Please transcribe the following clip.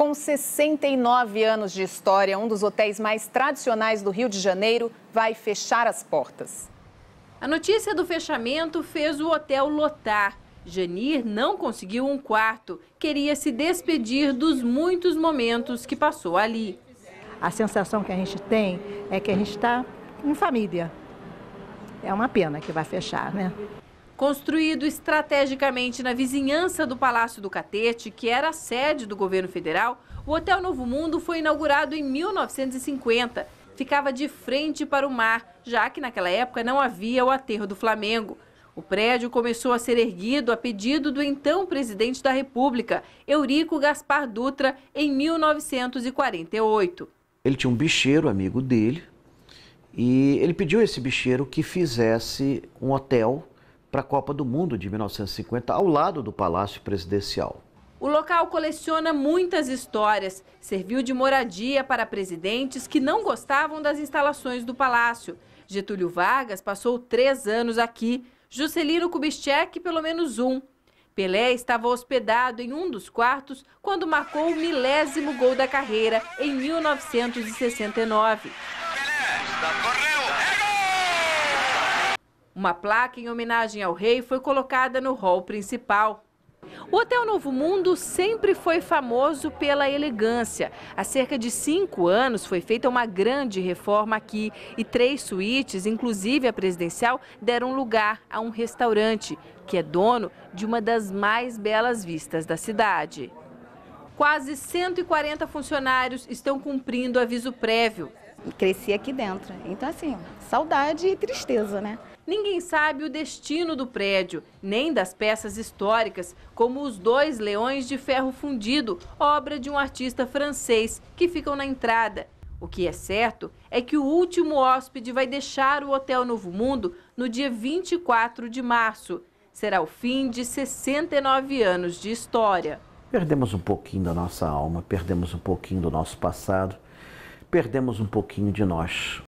Com 69 anos de história, um dos hotéis mais tradicionais do Rio de Janeiro vai fechar as portas. A notícia do fechamento fez o hotel lotar. Janir não conseguiu um quarto, queria se despedir dos muitos momentos que passou ali. A sensação que a gente tem é que a gente está em família. É uma pena que vai fechar, né? Construído estrategicamente na vizinhança do Palácio do Catete, que era a sede do governo federal, o Hotel Novo Mundo foi inaugurado em 1950. Ficava de frente para o mar, já que naquela época não havia o aterro do Flamengo. O prédio começou a ser erguido a pedido do então presidente da República, Eurico Gaspar Dutra, em 1948. Ele tinha um bicheiro amigo dele e ele pediu a esse bicheiro que fizesse um hotel para a Copa do Mundo de 1950, ao lado do Palácio Presidencial. O local coleciona muitas histórias. Serviu de moradia para presidentes que não gostavam das instalações do palácio. Getúlio Vargas passou três anos aqui, Juscelino Kubitschek, pelo menos um. Pelé estava hospedado em um dos quartos quando marcou o milésimo gol da carreira em 1969. Pelé, uma placa em homenagem ao rei foi colocada no hall principal. O Hotel Novo Mundo sempre foi famoso pela elegância. Há cerca de cinco anos foi feita uma grande reforma aqui e três suítes, inclusive a presidencial, deram lugar a um restaurante, que é dono de uma das mais belas vistas da cidade. Quase 140 funcionários estão cumprindo aviso prévio cresci aqui dentro. Então, assim, saudade e tristeza, né? Ninguém sabe o destino do prédio, nem das peças históricas, como os dois leões de ferro fundido, obra de um artista francês, que ficam na entrada. O que é certo é que o último hóspede vai deixar o Hotel Novo Mundo no dia 24 de março. Será o fim de 69 anos de história. Perdemos um pouquinho da nossa alma, perdemos um pouquinho do nosso passado perdemos um pouquinho de nós.